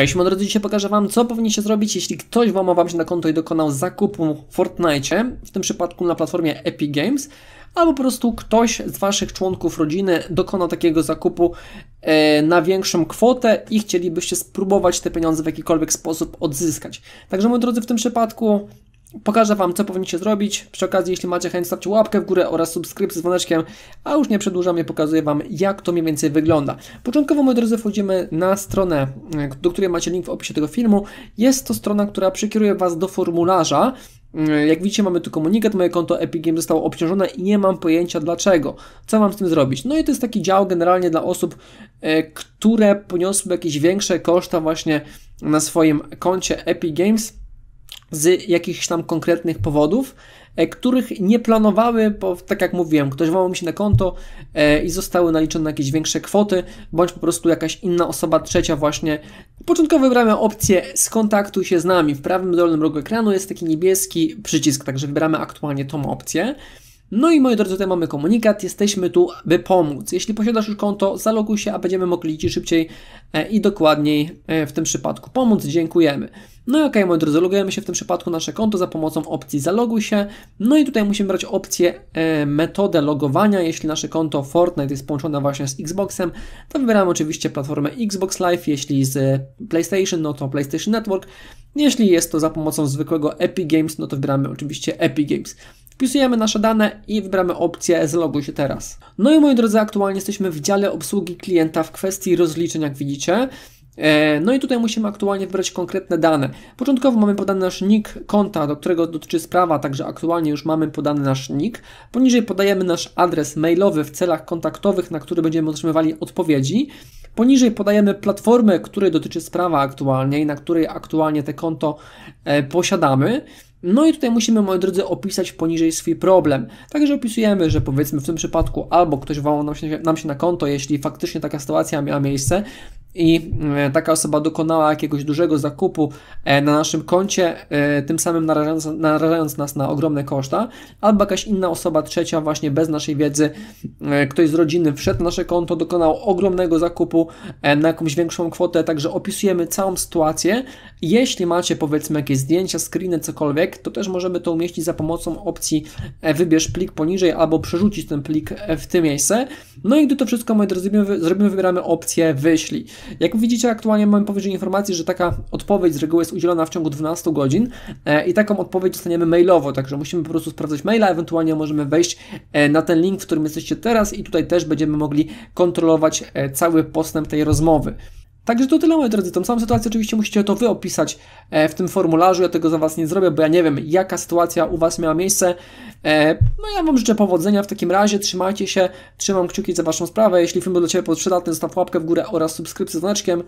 Cześć moi drodzy, dzisiaj pokażę Wam, co powinniście zrobić, jeśli ktoś włamał Wam się na konto i dokonał zakupu w Fortnite, w tym przypadku na platformie Epic Games, albo po prostu ktoś z Waszych członków rodziny dokonał takiego zakupu e, na większą kwotę i chcielibyście spróbować te pieniądze w jakikolwiek sposób odzyskać. Także moi drodzy, w tym przypadku Pokażę Wam, co powinniście zrobić. Przy okazji, jeśli macie chęć, stawcie łapkę w górę oraz subskrypcję z dzwoneczkiem, a już nie przedłużam i pokazuję Wam, jak to mniej więcej wygląda. Początkowo, moi drodzy, wchodzimy na stronę, do której macie link w opisie tego filmu. Jest to strona, która przykieruje Was do formularza, jak widzicie, mamy tu komunikat, moje konto Epic Games zostało obciążone i nie mam pojęcia dlaczego. Co mam z tym zrobić? No i to jest taki dział generalnie dla osób, e, które poniosły jakieś większe koszta właśnie na swoim koncie Epic Games z jakichś tam konkretnych powodów, e, których nie planowały, bo tak jak mówiłem, ktoś wołał mi się na konto e, i zostały naliczone jakieś większe kwoty, bądź po prostu jakaś inna osoba trzecia właśnie. Początkowo wybramy opcję skontaktuj się z nami. W prawym dolnym rogu ekranu jest taki niebieski przycisk, także wybieramy aktualnie tą opcję. No i moi drodzy, tutaj mamy komunikat, jesteśmy tu, by pomóc. Jeśli posiadasz już konto, zaloguj się, a będziemy mogli Ci szybciej e, i dokładniej e, w tym przypadku pomóc. Dziękujemy. No i okej, okay, moi drodzy, logujemy się w tym przypadku nasze konto za pomocą opcji zaloguj się. No i tutaj musimy brać opcję e, metodę logowania. Jeśli nasze konto Fortnite jest połączone właśnie z Xboxem, to wybieramy oczywiście platformę Xbox Live. Jeśli z PlayStation, no to PlayStation Network. Jeśli jest to za pomocą zwykłego Epic Games, no to wybieramy oczywiście Epic Games. Wpisujemy nasze dane i wybramy opcję zloguj się teraz. No i moi drodzy, aktualnie jesteśmy w dziale obsługi klienta w kwestii rozliczeń, jak widzicie. E, no i tutaj musimy aktualnie wybrać konkretne dane. Początkowo mamy podany nasz nick konta, do którego dotyczy sprawa, także aktualnie już mamy podany nasz nick. Poniżej podajemy nasz adres mailowy w celach kontaktowych, na który będziemy otrzymywali odpowiedzi. Poniżej podajemy platformę, której dotyczy sprawa aktualnie i na której aktualnie te konto e, posiadamy. No i tutaj musimy, moi drodzy, opisać poniżej swój problem. Także opisujemy, że powiedzmy w tym przypadku albo ktoś wołał nam się, nam się na konto, jeśli faktycznie taka sytuacja miała miejsce, i e, taka osoba dokonała jakiegoś dużego zakupu e, na naszym koncie, e, tym samym narażając, narażając, nas na ogromne koszta, albo jakaś inna osoba trzecia, właśnie bez naszej wiedzy, ktoś z rodziny wszedł na nasze konto, dokonał ogromnego zakupu na jakąś większą kwotę, także opisujemy całą sytuację. Jeśli macie powiedzmy jakieś zdjęcia, screeny, cokolwiek, to też możemy to umieścić za pomocą opcji wybierz plik poniżej albo przerzucić ten plik w tym miejsce. No i gdy to wszystko, moi drodzy, zrobimy, wybieramy opcję wyślij. Jak widzicie, aktualnie mamy powyżej informacji, że taka odpowiedź z reguły jest udzielona w ciągu 12 godzin e, i taką odpowiedź dostaniemy mailowo, także musimy po prostu sprawdzać maila, ewentualnie możemy wejść e, na ten link, w którym jesteście teraz i tutaj też będziemy mogli kontrolować e, cały postęp tej rozmowy. Także to tyle, moi drodzy. Tą samą sytuację oczywiście musicie to wy opisać e, w tym formularzu. Ja tego za was nie zrobię, bo ja nie wiem, jaka sytuacja u was miała miejsce. E, no ja wam życzę powodzenia w takim razie. Trzymajcie się, trzymam kciuki za waszą sprawę. Jeśli film był dla ciebie przydatny, zostaw łapkę w górę oraz subskrypcję z znaczkiem.